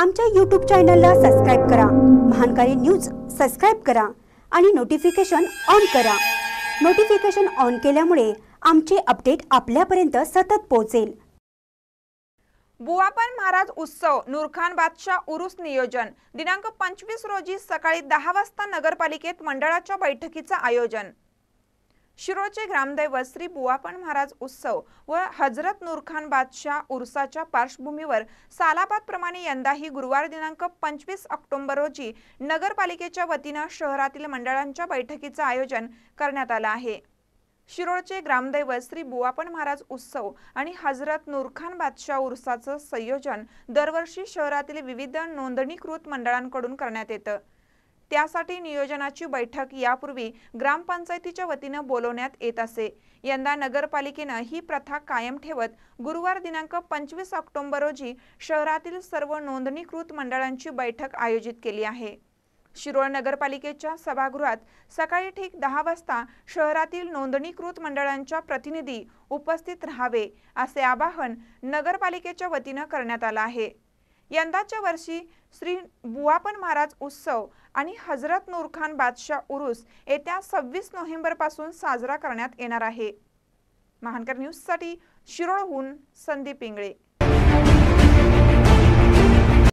आमच्या यूट्यूब चॅनलला सबस्क्राईब करा महानकारी न्यूज सबस्क्राईब करा आणि नोटिफिकेशन ऑन करा नोटिफिकेशन ऑन केल्यामुळे आमचे अपडेट आपल्यापर्यंत सतत पोहोचेल बुवापन महाराज उत्सव नूरखान बादशाह उरुस नियोजन दिनांक पंचवीस रोजी सकाळी दहा वाजता नगरपालिकेत मंडळाच्या बैठकीचं आयोजन शिरोचे ग्रामदैवत श्री बुवापण महाराज उत्सव व हजरत नूरखान बादशाह उर्साच्या पार्श्वभूमीवर सालापातप्रमाणे यंदाही गुरुवार दिनांक पंचवीस ऑक्टोबर रोजी नगरपालिकेच्या वतीनं शहरातील मंडळांच्या बैठकीचं आयोजन करण्यात आलं आहे शिरोळचे ग्रामदैवत श्री बुवापण महाराज उत्सव आणि हजरत नूरखान बादशाह उर्साचं संयोजन दरवर्षी शहरातील विविध नोंदणीकृत मंडळांकडून करण्यात येतं त्यासाठी नियोजनाची बैठक यापूर्वी ग्रामपंचायतीच्या वतीनं बोलवण्यात येत असे यंदा नगरपालिकेनं ही प्रथा कायम ठेवत गुरुवार दिनांक पंचवीस ऑक्टोबर रोजी शहरातील सर्व नोंदणीकृत मंडळांची बैठक आयोजित केली आहे शिरोळ नगरपालिकेच्या सभागृहात सकाळी ठीक दहा वाजता शहरातील नोंदणीकृत मंडळांच्या प्रतिनिधी उपस्थित राहावे असे आवाहन नगरपालिकेच्या वतीनं करण्यात आलं आहे यंदाच्या वर्षी श्री बुवापन महाराज उत्सव आणि हजरत नूरखान बादशाह उरुस येत्या सव्वीस नोव्हेंबरपासून साजरा करण्यात येणार आहे महानकर न्यूजसाठी शिरोळहून संदीप इंगळे